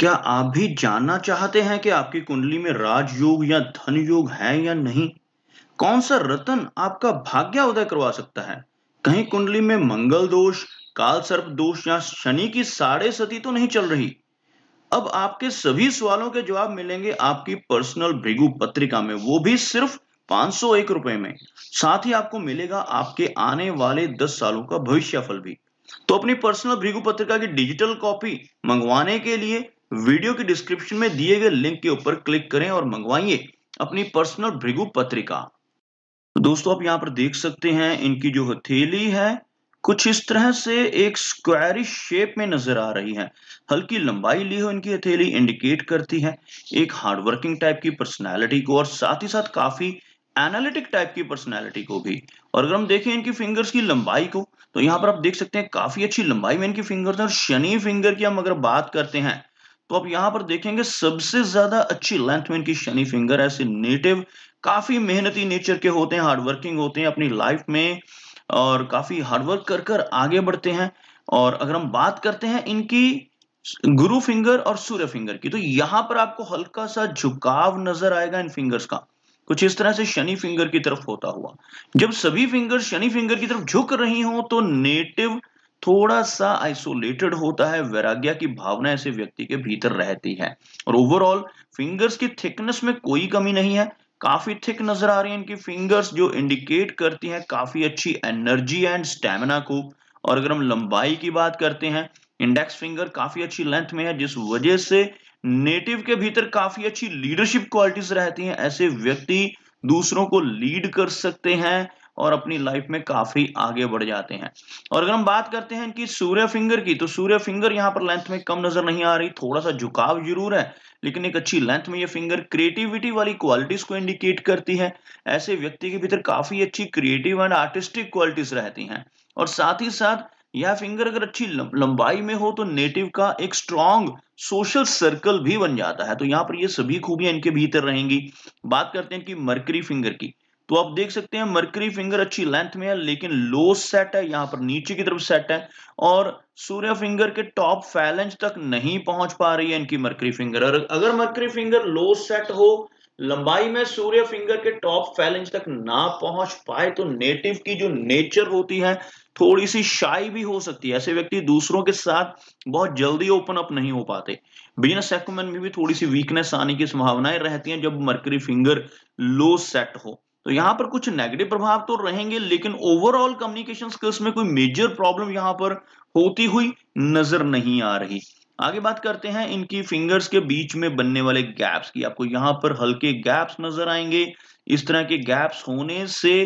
क्या आप भी जानना चाहते हैं कि आपकी कुंडली में राजयोग या धन योग है या नहीं कौन सा रतन आपका भाग्य उदय करवा सकता है कहीं कुंडली में मंगल दोष काल सर्प दोष या शनि की साढ़े सती तो नहीं चल रही अब आपके सभी सवालों के जवाब मिलेंगे आपकी पर्सनल भृगु पत्रिका में वो भी सिर्फ पांच सौ एक रुपए में साथ ही आपको मिलेगा आपके आने वाले दस सालों का भविष्यफल भी तो अपनी पर्सनल भृगु पत्रिका की डिजिटल कॉपी मंगवाने के लिए वीडियो के डिस्क्रिप्शन में दिए गए लिंक के ऊपर क्लिक करें और मंगवाइए अपनी पर्सनल भृगु पत्रिका तो दोस्तों आप यहाँ पर देख सकते हैं इनकी जो हथेली है कुछ इस तरह से एक स्क्वायरिश शेप में नजर आ रही है हल्की लंबाई ली हो इनकी हथेली इंडिकेट करती है एक हार्डवर्किंग टाइप की पर्सनैलिटी को और साथ ही साथ काफी एनालिटिक टाइप की पर्सनैलिटी को भी और अगर हम देखें इनकी फिंगर्स की लंबाई को तो यहाँ पर आप देख सकते हैं काफी अच्छी लंबाई में इनकी फिंगर्स और शनि फिंगर की हम अगर बात करते हैं तो आप यहां पर देखेंगे सबसे ज्यादा अच्छी लेंथ में इनकी शनि फिंगर ऐसे नेटिव काफी मेहनती नेचर के होते हैं हार्डवर्किंग होते हैं अपनी लाइफ में और काफी हार्डवर्क कर कर आगे बढ़ते हैं और अगर हम बात करते हैं इनकी गुरु फिंगर और सूर्य फिंगर की तो यहां पर आपको हल्का सा झुकाव नजर आएगा इन फिंगर्स का कुछ इस तरह से शनि फिंगर की तरफ होता हुआ जब सभी फिंगर शनि फिंगर की तरफ झुक रही हो तो नेटिव थोड़ा सा आइसोलेटेड होता है वैराग्या की भावना ऐसे व्यक्ति के भीतर रहती है और ओवरऑल फिंगर्स की थिकनेस में कोई कमी नहीं है काफी थिक नजर आ रही है इनकी फिंगर्स जो इंडिकेट करती हैं काफी अच्छी एनर्जी एंड स्टेमिना को और अगर हम लंबाई की बात करते हैं इंडेक्स फिंगर काफी अच्छी लेंथ में है जिस वजह से नेटिव के भीतर काफी अच्छी लीडरशिप क्वालिटीज रहती हैं ऐसे व्यक्ति दूसरों को लीड कर सकते हैं और अपनी लाइफ में काफी आगे बढ़ जाते हैं और अगर हम बात करते हैं इनकी सूर्य फिंगर की तो सूर्य फिंगर यहाँ पर लेंथ में कम नजर नहीं आ रही थोड़ा सा झुकाव जरूर है लेकिन एक अच्छी लेंथ में ये फिंगर क्रिएटिविटी वाली क्वालिटीज को इंडिकेट करती है ऐसे व्यक्ति के भीतर काफी अच्छी क्रिएटिव एंड आर्टिस्टिक क्वालिटीज रहती हैं और साथ ही साथ यह फिंगर अगर अच्छी लंबाई में हो तो नेटिव का एक स्ट्रॉन्ग सोशल सर्कल भी बन जाता है तो यहाँ पर ये सभी खूबियां इनके भीतर रहेंगी बात करते हैं कि मर्करी फिंगर की तो आप देख सकते हैं मरकरी फिंगर अच्छी लेंथ में है लेकिन लो सेट है यहाँ पर नीचे की तरफ सेट है और सूर्य फिंगर के टॉप फैलेंज तक नहीं पहुंच पा रही है इनकी मरकरी फिंगर और अगर मरकरी फिंगर लो सेट हो लंबाई में सूर्य फिंगर के टॉप फैलेंज तक ना पहुंच पाए तो नेटिव की जो नेचर होती है थोड़ी सी शाई भी हो सकती है ऐसे व्यक्ति दूसरों के साथ बहुत जल्दी ओपन अप नहीं हो पाते बिजनेस सेगमेंट में भी थोड़ी सी वीकनेस आने की संभावनाएं रहती हैं जब मर्करी फिंगर लो सेट हो तो यहां पर कुछ नेगेटिव प्रभाव तो रहेंगे लेकिन ओवरऑल कम्युनिकेशन स्किल्स में कोई मेजर प्रॉब्लम यहां पर होती हुई नजर नहीं आ रही आगे बात करते हैं इनकी फिंगर्स के बीच में बनने वाले गैप्स की आपको यहां पर हल्के गैप्स नजर आएंगे इस तरह के गैप्स होने से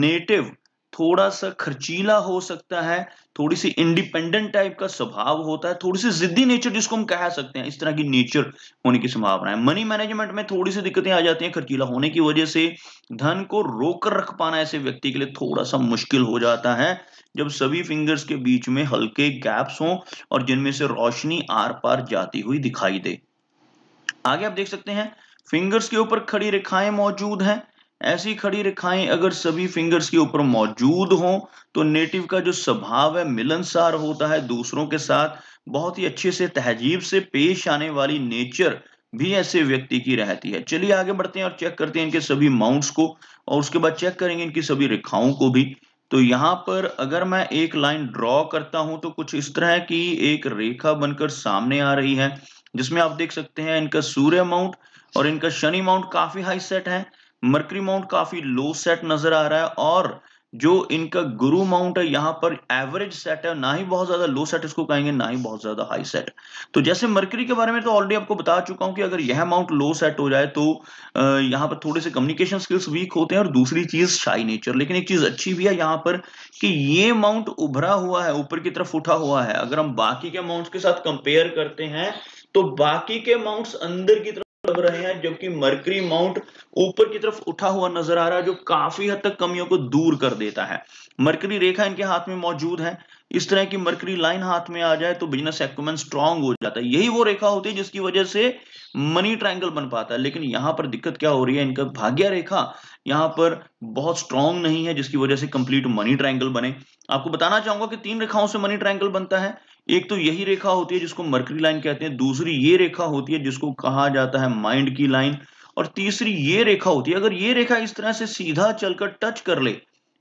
नेटिव थोड़ा सा खर्चीला हो सकता है थोड़ी सी इंडिपेंडेंट टाइप का स्वभाव होता है थोड़ी सी जिद्दी नेचर जिसको हम कह सकते हैं इस तरह की नेचर होने की संभावना है मनी मैनेजमेंट में थोड़ी सी दिक्कतें आ जाती हैं खर्चीला होने की वजह से धन को रोक कर रख पाना ऐसे व्यक्ति के लिए थोड़ा सा मुश्किल हो जाता है जब सभी फिंगर्स के बीच में हल्के गैप्स हों और जिनमें से रोशनी आर पार जाती हुई दिखाई दे आगे आप देख सकते हैं फिंगर्स के ऊपर खड़ी रेखाएं मौजूद हैं ऐसी खड़ी रेखाएं अगर सभी फिंगर्स के ऊपर मौजूद हो तो नेटिव का जो स्वभाव है मिलनसार होता है दूसरों के साथ बहुत ही अच्छे से तहजीब से पेश आने वाली नेचर भी ऐसे व्यक्ति की रहती है चलिए आगे बढ़ते हैं और चेक करते हैं इनके सभी माउंट्स को और उसके बाद चेक करेंगे इनकी सभी रेखाओं को भी तो यहाँ पर अगर मैं एक लाइन ड्रॉ करता हूं तो कुछ इस तरह की एक रेखा बनकर सामने आ रही है जिसमें आप देख सकते हैं इनका सूर्य माउंट और इनका शनि माउंट काफी हाई सेट है मर्करी माउंट काफी लो सेट नजर आ रहा है और जो इनका गुरु माउंट है यहां पर एवरेज सेट है ना ही बहुत ज्यादा लो सेट इसको कहेंगे ना ही बहुत ज्यादा हाई सेट तो जैसे मर्करी के बारे में तो ऑलरेडी आपको बता चुका हूं कि अगर यह माउंट लो सेट हो जाए तो यहां पर थोड़े से कम्युनिकेशन स्किल्स वीक होते हैं और दूसरी चीज शाई नेचर लेकिन एक चीज अच्छी भी है यहाँ पर कि ये माउंट उभरा हुआ है ऊपर की तरफ उठा हुआ है अगर हम बाकी के माउंट के साथ कंपेयर करते हैं तो बाकी के माउंट अंदर की तरफ रहे हैं है जबकि मर्करी माउंट ऊपर की तरफ उठा हुआ नजर आ रहा है जो काफी हद तक कमियों को दूर कर देता है मर्करी रेखा इनके हाथ में मौजूद है इस तरह की मर्करी लाइन हाथ में आ जाए तो बिजनेस एक्मेंट स्ट्रांग हो जाता है यही वो रेखा होती है जिसकी वजह से मनी ट्रायंगल बन पाता है लेकिन यहां पर दिक्कत क्या हो रही है इनका भाग्य रेखा यहां पर बहुत स्ट्रांग नहीं है जिसकी वजह से कंप्लीट मनी ट्रायंगल बने आपको बताना चाहूंगा कि तीन रेखाओं से मनी ट्रायंगल बनता है एक तो यही रेखा होती है जिसको मर्करी लाइन कहते हैं दूसरी ये रेखा होती है जिसको कहा जाता है माइंड की लाइन और तीसरी ये रेखा होती है अगर ये रेखा इस तरह से सीधा चलकर टच कर ले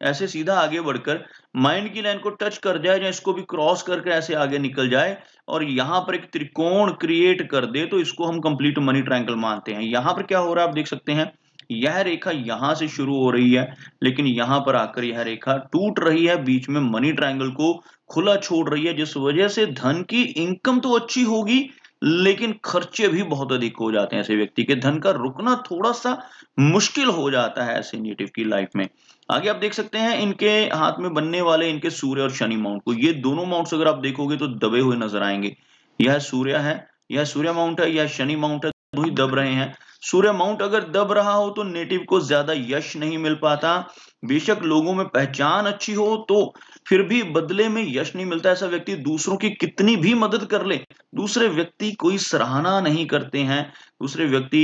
ऐसे सीधा आगे बढ़कर माइंड की लाइन को टच कर जाए या इसको भी क्रॉस करके ऐसे आगे निकल जाए और यहां पर एक त्रिकोण क्रिएट कर दे तो इसको हम कंप्लीट मनी ट्रायंगल मानते हैं यहां पर क्या हो रहा है आप देख सकते हैं यह रेखा यहां से शुरू हो रही है लेकिन यहां पर आकर यह रेखा टूट रही है बीच में मनी ट्रायंगल को खुला छोड़ रही है जिस वजह से धन की इनकम तो अच्छी होगी लेकिन खर्चे भी बहुत अधिक हो जाते हैं ऐसे व्यक्ति के धन का रुकना थोड़ा सा मुश्किल हो जाता है ऐसे नेटिव की लाइफ में आगे आप देख सकते हैं इनके हाथ में बनने वाले इनके सूर्य और शनि माउंट को ये दोनों माउंट अगर आप देखोगे तो दबे हुए नजर आएंगे यह सूर्य है यह सूर्य माउंट है यह शनि माउंट है ही दब रहे हैं सूर्य माउंट अगर दब रहा हो तो नेटिव को ज्यादा यश नहीं मिल पाता बेशक लोगों में पहचान अच्छी हो तो फिर भी बदले में यश नहीं मिलता ऐसा व्यक्ति दूसरों की कितनी भी मदद कर ले दूसरे व्यक्ति कोई सराहना नहीं करते हैं दूसरे व्यक्ति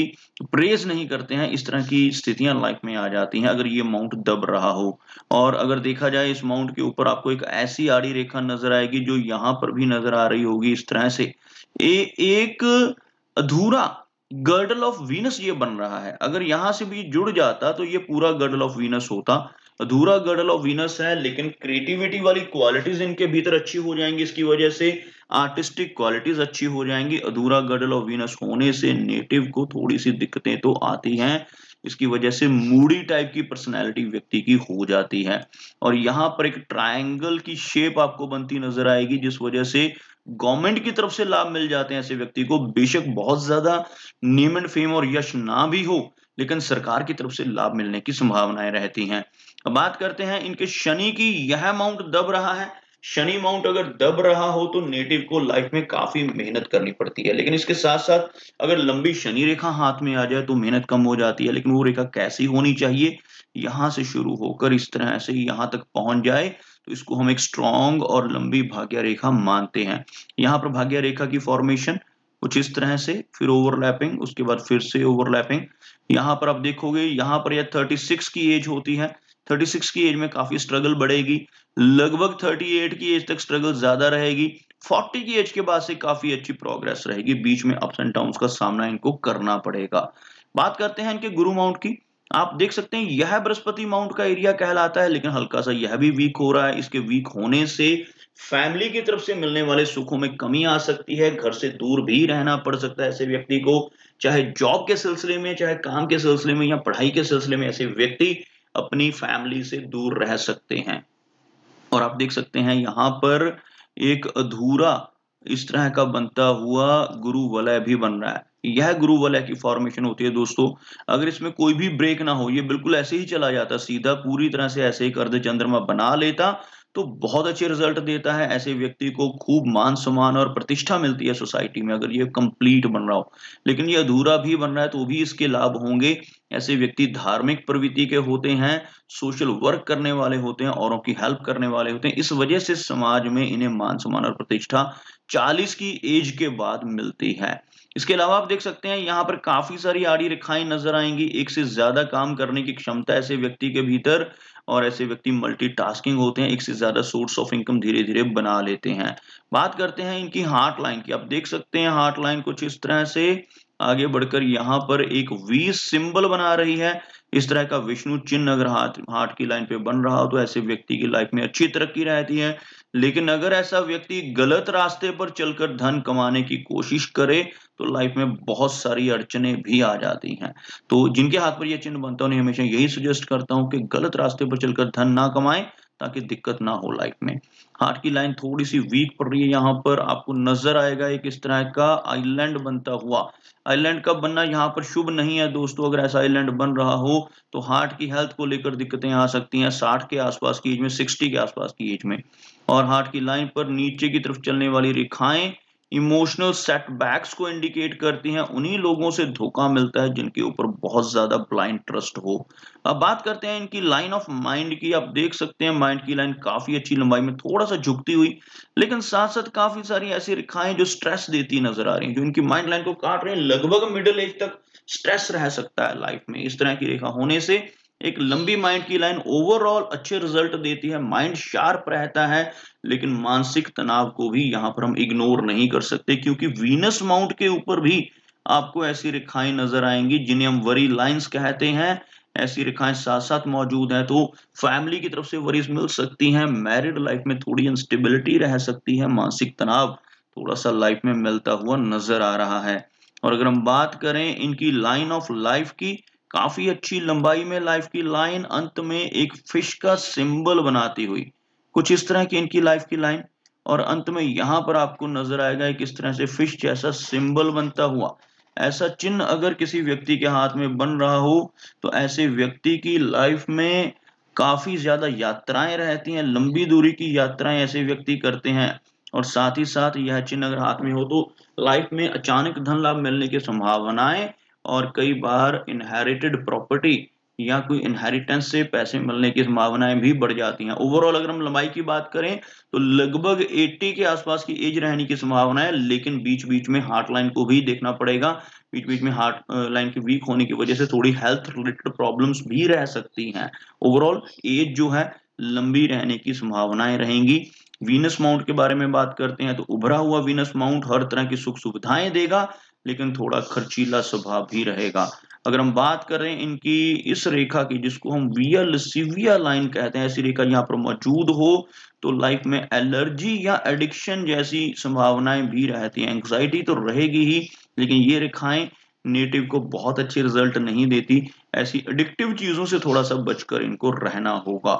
प्रेज नहीं करते हैं इस तरह की स्थितियां लाइफ में आ जाती हैं अगर ये माउंट दब रहा हो और अगर देखा जाए इस माउंट के ऊपर आपको एक ऐसी आड़ी रेखा नजर आएगी जो यहां पर भी नजर आ रही होगी इस तरह से ए, एक अधूरा गर्डल ऑफ वीनस ये बन रहा है अगर यहां से भी जुड़ जाता तो ये पूरा गर्डल ऑफ वीनस होता अधूरा गर्डल ऑफ वीनस है लेकिन क्रिएटिविटी वाली क्वालिटीज इनके भीतर अच्छी हो जाएंगी इसकी वजह से आर्टिस्टिक क्वालिटीज अच्छी हो जाएंगी अधूरा गर्डल ऑफ वीनस होने से नेटिव को थोड़ी सी दिक्कतें तो आती हैं इसकी वजह से मूडी टाइप की पर्सनैलिटी व्यक्ति की हो जाती है और यहां पर एक ट्राइंगल की शेप आपको बनती नजर आएगी जिस वजह से गवर्नमेंट की तरफ से लाभ मिल जाते हैं ऐसे व्यक्ति को बेशक बहुत ज्यादा नेम एंड फेम और यश ना भी हो लेकिन सरकार की तरफ से लाभ मिलने की संभावनाएं रहती हैं अब बात करते हैं इनके शनि की यह माउंट दब रहा है शनि माउंट अगर दब रहा हो तो नेटिव को लाइफ में काफी मेहनत करनी पड़ती है लेकिन इसके साथ साथ अगर लंबी शनि रेखा हाथ में आ जाए तो मेहनत कम हो जाती है लेकिन वो रेखा कैसी होनी चाहिए यहां से शुरू होकर इस तरह से यहां तक पहुंच जाए तो इसको हम एक स्ट्रॉन्ग और लंबी भाग्य रेखा मानते हैं यहाँ पर भाग्य रेखा की फॉर्मेशन कुछ इस तरह से फिर ओवरलैपिंग उसके बाद फिर से ओवरलैपिंग यहाँ पर आप देखोगे यहाँ पर यह 36 की एज होती है 36 की एज में काफी स्ट्रगल बढ़ेगी लगभग 38 की एज तक स्ट्रगल ज्यादा रहेगी 40 की एज के बाद से काफी अच्छी प्रोग्रेस रहेगी बीच में अप्स एंड डाउन का सामना इनको करना पड़ेगा बात करते हैं इनके गुरु माउंट की आप देख सकते हैं यह बृहस्पति माउंट का एरिया कहलाता है लेकिन हल्का सा यह भी वीक हो रहा है इसके वीक होने से फैमिली की तरफ से मिलने वाले सुखों में कमी आ सकती है घर से दूर भी रहना पड़ सकता है ऐसे व्यक्ति को चाहे जॉब के सिलसिले में चाहे काम के सिलसिले में या पढ़ाई के सिलसिले में ऐसे व्यक्ति अपनी फैमिली से दूर रह सकते हैं और आप देख सकते हैं यहाँ पर एक अधूरा इस तरह का बनता हुआ गुरु वलय भी बन रहा है यह ग्रूव वाले की फॉर्मेशन होती है दोस्तों अगर इसमें कोई भी ब्रेक ना हो ये बिल्कुल ऐसे ही चला जाता सीधा पूरी तरह से ऐसे ही अर्ध चंद्रमा बना लेता तो बहुत अच्छे रिजल्ट देता है ऐसे व्यक्ति को खूब मान सम्मान और प्रतिष्ठा मिलती है सोसाइटी में अगर ये कंप्लीट बन रहा हो लेकिन ये अधूरा भी बन रहा है तो भी इसके लाभ होंगे ऐसे व्यक्ति धार्मिक प्रवृत्ति के होते हैं सोशल वर्क करने वाले होते हैं औरों की हेल्प करने वाले होते हैं इस वजह से समाज में इन्हें मान सम्मान और प्रतिष्ठा चालीस की एज के बाद मिलती है इसके अलावा आप देख सकते हैं यहाँ पर काफी सारी आड़ी रेखाएं नजर आएंगी एक से ज्यादा काम करने की क्षमता ऐसे व्यक्ति के भीतर और ऐसे व्यक्ति मल्टीटास्किंग होते हैं एक से ज्यादा सोर्स ऑफ इनकम धीरे धीरे बना लेते हैं बात करते हैं इनकी हार्ट लाइन की आप देख सकते हैं हार्ट लाइन कुछ इस तरह से आगे बढ़कर यहाँ पर एक वी सिंबल बना रही है इस तरह का विष्णु चिन्ह अगर हाथ हार्ट की लाइन पे बन रहा हो तो ऐसे व्यक्ति की लाइफ में अच्छी तरक्की रहती है लेकिन अगर ऐसा व्यक्ति गलत रास्ते पर चलकर धन कमाने की कोशिश करे तो लाइफ में बहुत सारी अड़चने भी आ जाती हैं तो जिनके हाथ पर यह चिन्ह बनता उन्हें हमेशा यही सजेस्ट करता हूं कि गलत रास्ते पर चलकर धन ना कमाएं ताकि दिक्कत ना हो लाइफ में हार्ट की लाइन थोड़ी सी वीक पड़ रही है यहाँ पर आपको नजर आएगा एक इस तरह का आइलैंड बनता हुआ आइलैंड कब बनना यहाँ पर शुभ नहीं है दोस्तों अगर ऐसा आइलैंड बन रहा हो तो हार्ट की हेल्थ को लेकर दिक्कतें आ सकती हैं साठ के आसपास की एज में सिक्सटी के आसपास की एज में और हार्ट की लाइन पर नीचे की तरफ चलने वाली रेखाएं इमोशनल सेटबैक्स को इंडिकेट करती हैं उन्हीं लोगों से धोखा मिलता है जिनके ऊपर बहुत ज्यादा ब्लाइंड ट्रस्ट हो अब बात करते हैं इनकी लाइन ऑफ माइंड की आप देख सकते हैं माइंड की लाइन काफी अच्छी लंबाई में थोड़ा सा झुकती हुई लेकिन साथ साथ काफी सारी ऐसी रेखाएं जो स्ट्रेस देती नजर आ रही है जो इनकी माइंड लाइन को काट रही है लगभग मिडिल एज तक स्ट्रेस रह सकता है लाइफ में इस तरह की रेखा होने से एक लंबी माइंड की लाइन ओवरऑल अच्छे रिजल्ट देती है माइंड शार्प रहता है लेकिन मानसिक तनाव को भी यहाँ पर हम इग्नोर नहीं कर सकते क्योंकि वीनस माउंट के ऊपर भी आपको ऐसी रेखाएं नजर आएंगी जिन्हें हम वरी लाइंस कहते हैं ऐसी रेखाएं साथ साथ मौजूद हैं तो फैमिली की तरफ से वरीज मिल सकती हैं मैरिड लाइफ में थोड़ी अनस्टेबिलिटी रह सकती है मानसिक तनाव थोड़ा सा लाइफ में मिलता हुआ नजर आ रहा है और अगर हम बात करें इनकी लाइन ऑफ लाइफ की काफी अच्छी लंबाई में लाइफ की लाइन अंत में एक फिश का सिंबल बनाती हुई कुछ इस तरह की इनकी लाइफ की लाइन और अंत में यहां पर आपको नजर आएगा किस तरह से फिश जैसा सिंबल बनता हुआ ऐसा चिन्ह अगर किसी व्यक्ति के हाथ में बन रहा हो तो ऐसे व्यक्ति की लाइफ में काफी ज्यादा यात्राएं रहती हैं लंबी दूरी की यात्राएं ऐसे व्यक्ति करते हैं और साथ ही साथ यह चिन्ह अगर हाथ में हो तो लाइफ में अचानक धन लाभ मिलने की संभावनाएं और कई बार इनहेरिटेड प्रॉपर्टी या कोई इनहेरिटेंस से पैसे मिलने की संभावनाएं भी बढ़ जाती हैं ओवरऑल अगर हम लंबाई की बात करें तो लगभग 80 के आसपास की एज रहने की संभावना है लेकिन बीच बीच में हार्ट लाइन को भी देखना पड़ेगा बीच बीच में हार्ट लाइन के वीक होने की वजह से थोड़ी हेल्थ रिलेटेड प्रॉब्लम्स भी रह सकती है ओवरऑल एज जो है लंबी रहने की संभावनाएं रहेंगी वीनस माउंट के बारे में बात करते हैं तो उभरा हुआ वीनस माउंट हर तरह की सुख सुविधाएं देगा लेकिन थोड़ा खर्चीला स्वभाव भी रहेगा अगर हम बात करें इनकी इस रेखा की जिसको हम वियल सिविया लाइन कहते हैं ऐसी रेखा यहाँ पर मौजूद हो तो लाइफ में एलर्जी या एडिक्शन जैसी संभावनाएं भी रहती हैं एंग्जाइटी तो रहेगी ही लेकिन ये रेखाएं नेटिव को बहुत अच्छे रिजल्ट नहीं देती ऐसी एडिक्टिव चीज़ों से थोड़ा सा बचकर इनको रहना होगा